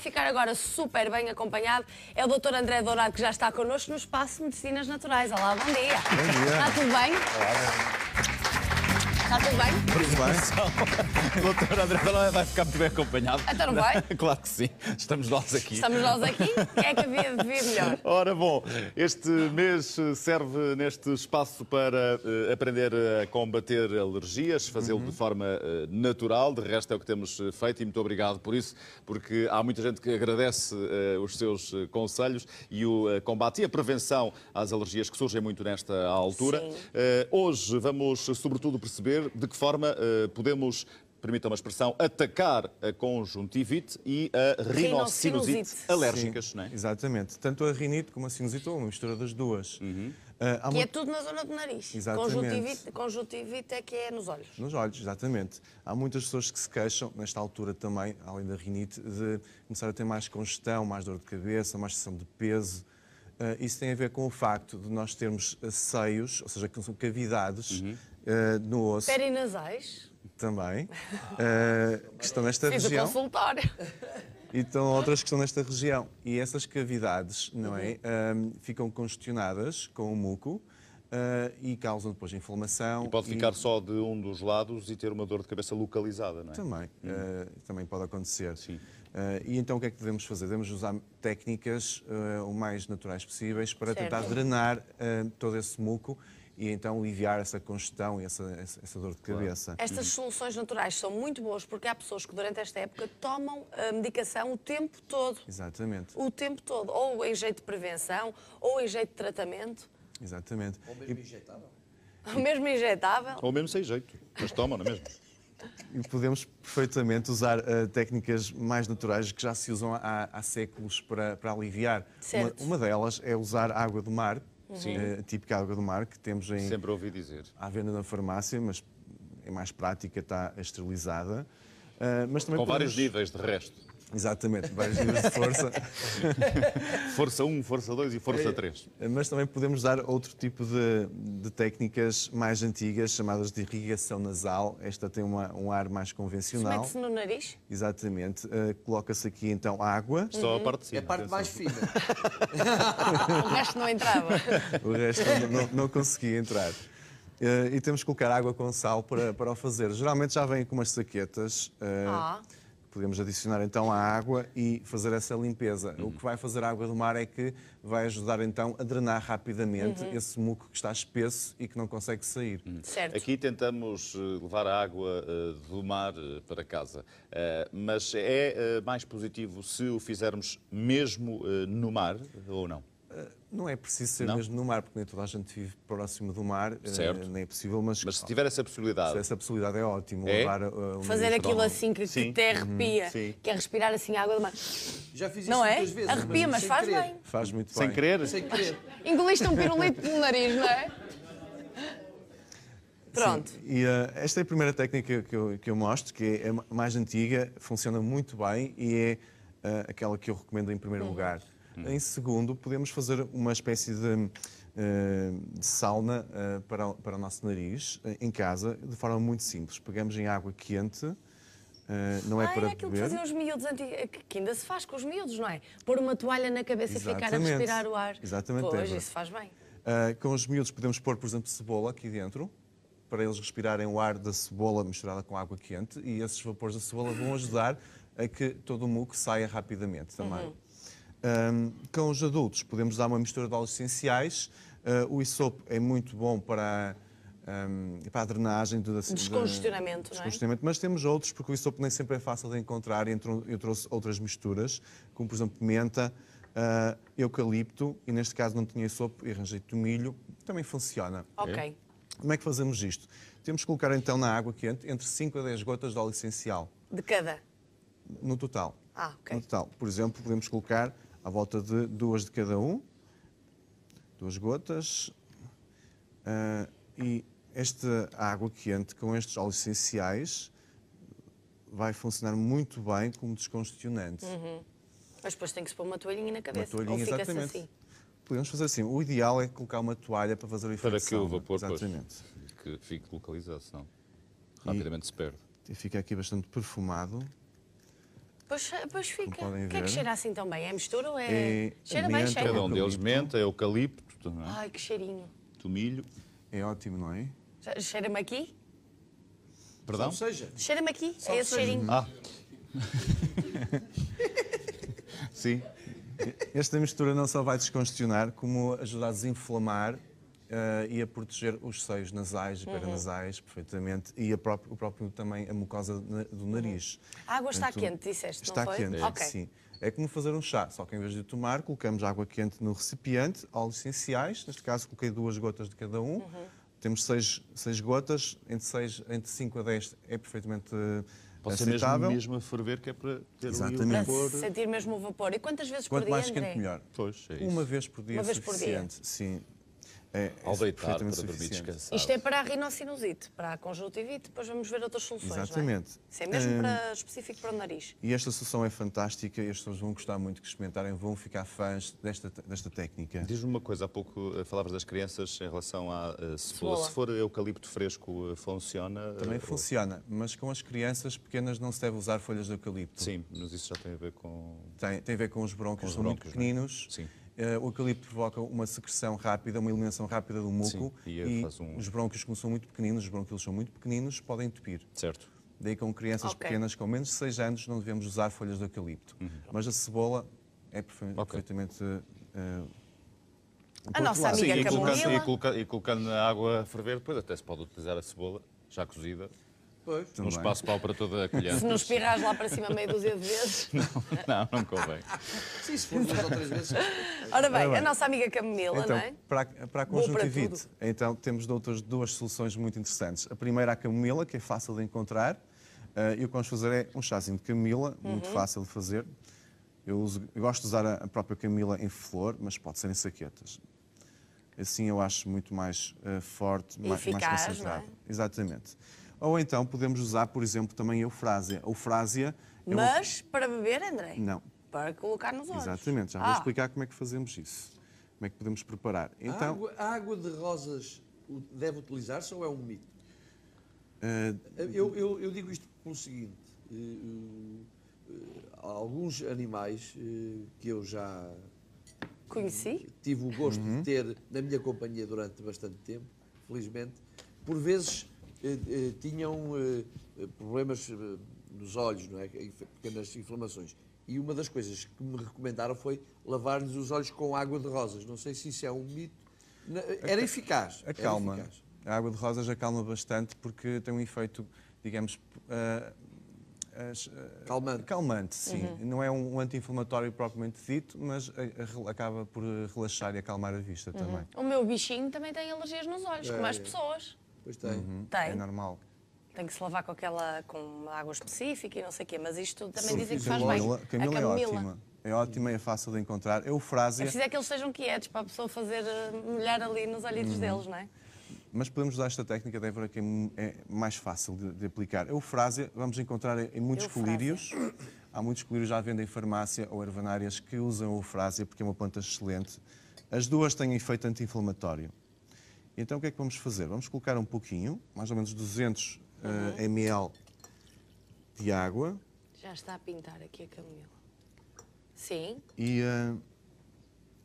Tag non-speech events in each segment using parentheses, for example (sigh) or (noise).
Ficar agora super bem acompanhado é o Dr. André Dourado, que já está connosco no Espaço Medicinas Naturais. Olá, bom dia. Bom dia. Está tudo bem? Olá, bem. Está tudo bem? Muito bem. (laughs) Doutor André vai ficar muito bem acompanhado. está tudo bem. claro que sim. Estamos nós aqui. Estamos nós aqui? Quem é que havia de vir melhor? (laughs) Ora, bom, este mês serve neste espaço para uh, aprender a combater alergias, fazê-lo uhum. de forma uh, natural. De resto, é o que temos eh, feito e muito obrigado por isso, porque há muita gente que agradece uh, os seus conselhos e o combate e a prevenção às alergias que surgem muito nesta altura. hoje vamos, sobretudo, perceber perceber de que forma eh, podemos permitam uma expressão, atacar a conjuntivite e a rinossinusite alérgicas, Sim, não é? Exatamente. Tanto a rinite como a sinusite, ou uma mistura das duas. Uhum. Uh, que é tudo na zona do nariz. Exatamente. Conjuntivite, conjuntivite é que é nos olhos. Nos olhos, exatamente. Há muitas pessoas que se queixam, nesta altura também, além da rinite, de começar a ter mais congestão, mais dor de cabeça, mais sensação de peso. Uh, isso tem a ver com o facto de nós termos seios, ou seja, que são cavidades, uhum uh, no osso. Perinasais? Também, uh, (laughs) que estão nesta Fiz região. O consultório. E estão outras que estão nesta região. E essas cavidades, não é? Um, uhum. ficam congestionadas com o muco. Uh, e causam depois inflamação. E pode ficar e... só de um dos lados e ter uma dor de cabeça localizada, não é? Também, uh, também pode acontecer. Sim. Uh, e então o que é que devemos fazer? Devemos usar técnicas o mais naturais possíveis para certo. tentar drenar todo esse muco e então aliviar essa congestão e essa, essa, dor de cabeça. Estas uhum. soluções naturais são muito boas porque há pessoas que durante esta época tomam a medicação o tempo todo. Exatamente. O tempo todo, ou em jeito de prevenção, ou em jeito de tratamento. Exatamente. Ou mesmo injetável. (laughs) Ou mesmo injetável. Ou mesmo sem jeito, mas tomam, não é mesmo? E podemos perfeitamente usar uh, técnicas mais naturais que já se usam há, há séculos para, para aliviar. Uma, uma, delas é usar água do mar, uhum. típica água do mar que temos em. Sempre ouvi dizer. À venda na farmácia, mas é mais prática, está esterilizada. Uh, mas também Com podemos... vários níveis, de resto. Exatamente, vários níveis de força. (laughs) força 1, força 2 e força 3. É, mas também podemos dar outro tipo de, de técnicas mais antigas, chamadas de irrigação nasal. Esta tem uma, um ar mais convencional. Mete-se no nariz? Exatamente. Uh, Coloca-se aqui então água. Só a parte de cima. É a parte mais fina. (laughs) o resto não entrava. O resto não, não conseguia entrar. Uh, e temos que colocar água com sal para, para o fazer. Geralmente já vem com umas saquetas. Uh, ah podemos adicionar então a água e fazer essa limpeza. Uhum. O que vai fazer a água do mar é que vai ajudar então a drenar rapidamente uhum. esse muco que está espesso e que não consegue sair. Uhum. Certo. Aqui tentamos eh, levar a água eh, do mar eh, para casa, mas é mais positivo se o fizermos mesmo no mar ou não? Não é preciso ser não? mesmo no mar, porque nem toda a gente vive próximo do mar, eh, certo. nem é possível, mas... Mas se tiver essa possibilidade... Se essa possibilidade é ótimo, é? levar... Uh, um Fazer aquilo assim que, que te arrepia, uhum. que é respirar assim a água do mar. Já fiz isso não é? vezes. Arrepia, mas, mas faz querer. bem. Faz muito sem bem. Querer. Sem querer. Engoliste um pirulito no nariz, não é? Pronto. Sim. E uh, esta é a primeira técnica que eu, que eu mostro, que é a mais antiga, funciona muito bem e é aquela que eu recomendo em primeiro hum. lugar Hum. Em segundo, podemos fazer uma espécie de, eh, de sauna eh, para, para o nosso nariz eh, em casa, de forma muito simples. Pegamos em água quente, Uh, não é ah, para é aquilo beber. que faziam os miúdos antigos, que ainda se faz com os miúdos, não é? Pôr uma toalha na cabeça Exatamente. e ficar a respirar o ar. Exatamente. Hoje isso faz bem. Uh, com os miúdos podemos pôr, por exemplo, cebola aqui dentro, para eles respirarem o ar da cebola misturada com água quente e esses vapores da cebola vão ajudar a que todo o muco saia rapidamente também. Uhum. Um, com os adultos, podemos dar uma mistura de óleos essenciais. Uh, o ISOP é muito bom para, um, para a drenagem do descongestionamento, é? descongestionamento, é? mas temos outros, porque o ISOP nem sempre é fácil de encontrar. E eu trouxe outras misturas, como por exemplo pimenta, uh, eucalipto, e neste caso não tinha ISOP e arranjei tomilho, também funciona. Ok. Como é que fazemos isto? Temos que colocar então na água quente entre 5 a 10 gotas de óleo essencial. De cada? No total. Ah, ok. No total. Por exemplo, podemos colocar à volta de duas de cada um, duas gotas. Uh, e esta água quente com estes óleos essenciais vai funcionar muito bem como descongestionante. Uhum. Mas depois tem que se pôr uma toalhinha na cabeça. Uma toalhinha, exatamente. Assim? Podemos fazer assim. O ideal é colocar uma toalha para fazer a efeito. Para que o vapor exatamente. Pois, que fique localizado, senão rapidamente e se perde. E Fica aqui bastante perfumado. Pois, eh, pois fica. O que é que cheira assim tão bem? É mistura ou é... É cheira bem, cheira. Cada um deles menta, é eucalipto, não é? Ai, que cheirinho. tomilho. É ótimo, não é? Cheira-me aqui? Perdão? seja, Cheira-me aqui? É esse cheirinho. Ah. (laughs) Sim. Esta mistura não só vai descongestionar, como ajudar a desinflamar uh, e a proteger os seios nasais e paranasais uhum. perfeitamente e próprio, o próprio também a mucosa do uhum. nariz. Uhum. A água está quente, disseste, está não foi? Está quente, é. okay. sim. É como fazer um chá, só que em vez de tomar, colocamos água quente no recipiente, óleos essenciais, neste caso coloquei duas gotas de cada um, uhum. temos seis, seis gotas, entre, seis, entre cinco a dez é perfeitamente eh, Pode ser mesmo, mesmo a ferver, que é para ter Exatamente. o vapor. sentir mesmo o vapor. E quantas vezes Quanto por dia, mais quente, melhor. Pois, é Uma vez por dia Uma é vez suficiente. Por dia. Sim. É, é, ao deitar para dormir descansado. Isto é para a rinocinusite, para a conjuntivite, depois vamos ver outras soluções. É? Exatamente. É? Isso é mesmo um, para, específico para o nariz. E esta solução é fantástica e as pessoas vão gostar muito que experimentarem, vão ficar fãs desta, desta técnica. Diz-me uma coisa, há pouco eh, falavas das crianças em relação à eh, cebola. Se for eucalipto fresco, eh, funciona? Também ou... funciona, mas com as crianças pequenas não se deve usar folhas de eucalipto. Sim, mas isso já tem a ver com... Tem, tem a ver com os broncos, são muito é? pequeninos. Sim eh, o eucalipto provoca uma secreção rápida, uma eliminação rápida do muco Sim, e, eh, e um... os brônquios, como são muito pequeninos, os brônquios são muito pequeninos, podem entupir. Certo. Daí com crianças okay. pequenas com menos de 6 anos não devemos usar folhas de eucalipto. Uhum. Mas a cebola é perfeitamente... Okay. Uh, a nossa amiga Sim, e, colocando, e, colocando, e colocando na água a ferver, depois até se pode utilizar a cebola já cozida Pois. Um espaço pau para toda a (laughs) colher. Se nos espirras lá para cima meia dúzia de vezes. (laughs) Não, não, não convém. Sim, se for duas ou três vezes. (laughs) Ora bem, Ora bem, a nossa amiga Camila, então, não é? Para, para a conjuntivite, para então temos outras duas soluções muito interessantes. A primeira, a Camila, que é fácil de encontrar. Uh, eu, vamos fazer, é um chazinho de Camila, uhum. muito fácil de fazer. Eu, uso, eu gosto de usar a, própria Camila em flor, mas pode ser em saquetas assim eu acho muito mais uh, forte, Eficaz, mais, é? concentrado. É? Exatamente. Ou então podemos usar, por exemplo, também a eufrásia. A eufrásia é Mas um... para beber, André? Não. Para colocar nos olhos. Exatamente, já ah. vou explicar como é que fazemos isso. Como é que podemos preparar. Então, a, água, a água de rosas deve utilizar-se ou é um mito? Uh... Eu, eu, eu, digo isto pelo seguinte. Uh, uh, alguns animais que eu já conheci. Tive o gosto uhum. de ter na minha companhia durante bastante tempo, felizmente. Por vezes eh, eh, tinham eh, problemas nos olhos, não é? pequenas inflamações. E uma das coisas que me recomendaram foi lavar-lhes os olhos com água de rosas. Não sei se isso é um mito. Era eficaz. Acalma. Era eficaz. A água de rosas acalma bastante porque tem um efeito, digamos. Uh, uh, calmante. Calmante, sim. Uhum. Não é um anti-inflamatório propriamente dito, mas acaba por relaxar e acalmar a vista uhum. também. O meu bichinho também tem alergias nos olhos, é, como as é. pessoas. Pois tem. Uhum. É tem. É normal. Tem que se lavar com aquela com água específica e não sei o quê, mas isto também dizem que faz bem. Camila, a é Camila é ótima. É ótima e é fácil de encontrar. o frase. É preciso é que eles sejam quietos para a pessoa fazer eh, molhar ali nos olhinhos uhum. deles, não é? Mas podemos usar esta técnica, Débora, que é mais fácil de, de aplicar. o eufrásia vamos encontrar em muitos eufrásia. colírios. Há muitos colírios já vendem em farmácia ou ervanárias que usam o eufrásia porque é uma planta excelente. As duas têm efeito anti-inflamatório. Então o que é que vamos fazer? Vamos colocar um pouquinho, mais ou menos 200 uhum. Eh, ml de água. Já está a pintar aqui a Camila. Sim. E uh,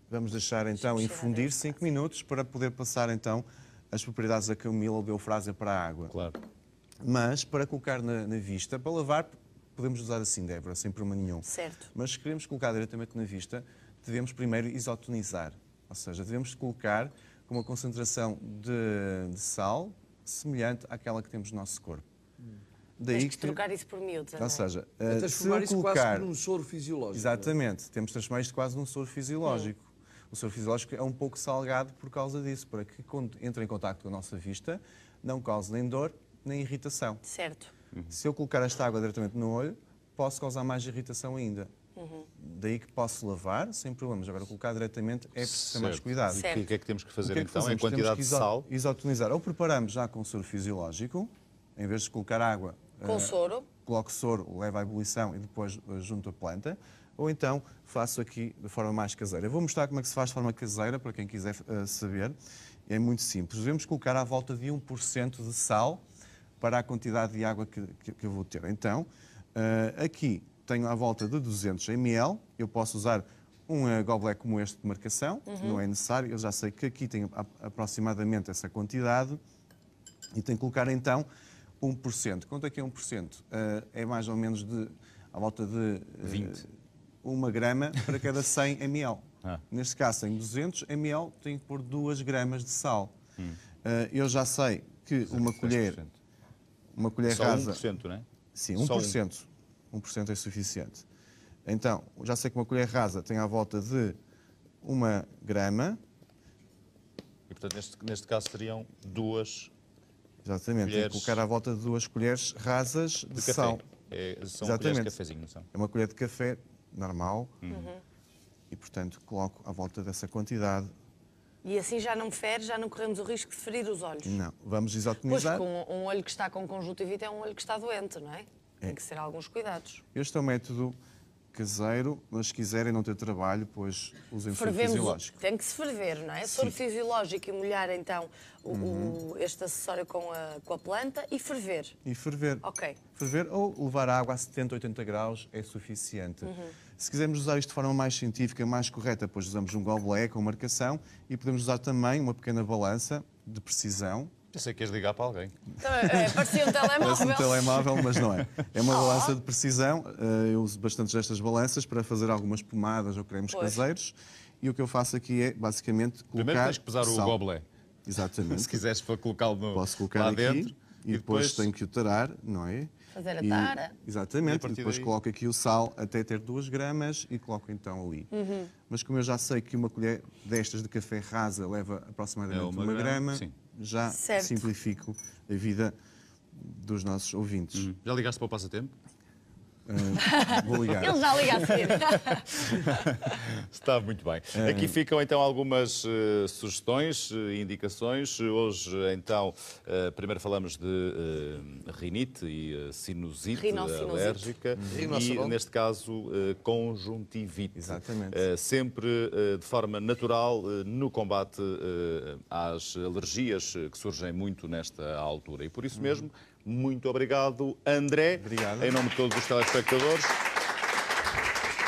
vamos deixar então infundir 5 minutos para poder passar então as propriedades da camomila ou da eufrásia para a água. Claro. Mas para colocar na, na vista, para lavar, podemos usar assim, Débora, sem problema nenhum. Certo. Mas se queremos colocar diretamente na vista, devemos primeiro isotonizar. Ou seja, devemos colocar com uma concentração de, de sal semelhante àquela que temos no nosso corpo. Daí tens que, trocar isso por miúdos. Ou é? seja, é eh, transformar se isso colocar... quase num soro fisiológico. Exatamente, é? temos de transformar isto quase num soro fisiológico. Hum. O soro fisiológico é um pouco salgado por causa disso, para que quando entra em contato com a nossa vista, não cause nem dor nem irritação. Certo. Uhum. Se eu colocar esta água diretamente no olho, posso causar mais irritação ainda. Uhum. Daí que posso lavar sem problemas. Agora, colocar diretamente é preciso ter mais cuidado. Certo. E o é que é que temos que fazer que é que então? É em quantidade de sal? Isotonizar. Ou preparamos já com soro fisiológico, em vez de colocar água. Com uh, soro? Coloco soro, levo à ebulição e depois eh, junto a planta. Ou então faço aqui de forma mais caseira. Eu vou mostrar como é que se faz de forma caseira, para quem quiser uh, saber. É muito simples. Devemos colocar à volta de 1% de sal para a quantidade de água que, que, que eu vou ter. Então, uh, aqui tenho à volta de 200 ml, eu posso usar um uh, goblet como este de marcação, uhum. não é necessário, eu já sei que aqui tenho aproximadamente essa quantidade e tenho que colocar então 1%. Quanto é que é 1%? Uh, eh, é mais ou menos de, à volta de uh, 20. 1 grama para cada 100 (laughs) ml. Ah. Neste caso, em 200 ml, tenho que pôr 2 gramas de sal. Hum. Uh, eu já sei que uma colher, uma colher Só rasa... 1%, não é? Sim, 1%. Só 1%. 1% é suficiente. Então, já sei que uma colher rasa tem à volta de uma grama. E, portanto, neste, neste caso seriam duas Exatamente, colheres... colocar à volta de duas colheres rasas de, de sal. É, são Exatamente. colheres de cafezinho, não são? É uma colher de café normal. Uhum. E, portanto, coloco à volta dessa quantidade e assim já não fere, já não corremos o risco de ferir os olhos. Não, vamos isotonizar. Pois, com um olho que está com conjuntivite é um olho que está doente, não é? tem é. que ser alguns cuidados. Este é um método caseiro, mas se quiserem não ter trabalho, pois usem o soro fisiológico. Tem que se ferver, não é? Soro fisiológico e molhar então o, uhum. o, este acessório com a, com a planta e ferver. E ferver. Ok. Ferver ou levar água a 70, 80 graus é suficiente. Uhum. Se quisermos usar isto de forma mais científica, mais correta, pois usamos um gobelé com marcação e podemos usar também uma pequena balança de precisão, Pensei que ias ligar para alguém. Então, é, é, parecia um telemóvel. (laughs) Parece um telemóvel, mas não é. É uma oh. balança de precisão. Eh, eu uso bastante destas balanças para fazer algumas pomadas ou cremes pois. caseiros. E o que eu faço aqui é, basicamente, colocar Primeiro tens que pesar sal. o gobelé. Exatamente. Se quiseres para colocá-lo Posso colocar aqui dentro, e, depois, tenho que o tarar, não é? fazer a tara. E, exatamente, e depois daí... coloco aqui o sal até ter 2 gramas e coloco então ali. Uhum. Mas como eu já sei que uma colher destas de café rasa leva aproximadamente 1 é uma, grama, grama já certo. simplifico a vida dos nossos ouvintes. Hum. Já ligaste para o passatempo? Uh, vou ligar. Ele já liga a seguir. (laughs) Está muito bem. Ah. Aqui ficam então algumas uh, sugestões e indicações. Hoje, então, uh, primeiro falamos de rinite e sinusite alérgica. Rinoceronte. Uhum. E, neste caso, conjuntivite. Exatamente. sempre de forma natural no combate às alergias que surgem muito nesta altura. E por isso uhum. mesmo. Muito obrigado, André. Obrigado. Em nome de todos os telespectadores.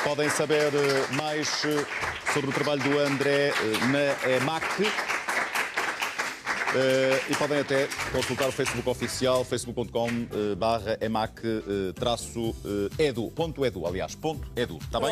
Podem saber eh, mais eh, sobre o trabalho do André eh, na EMAC. e podem até consultar o Facebook oficial, facebook.com barra emac edu, edu, aliás, ponto edu, está bem?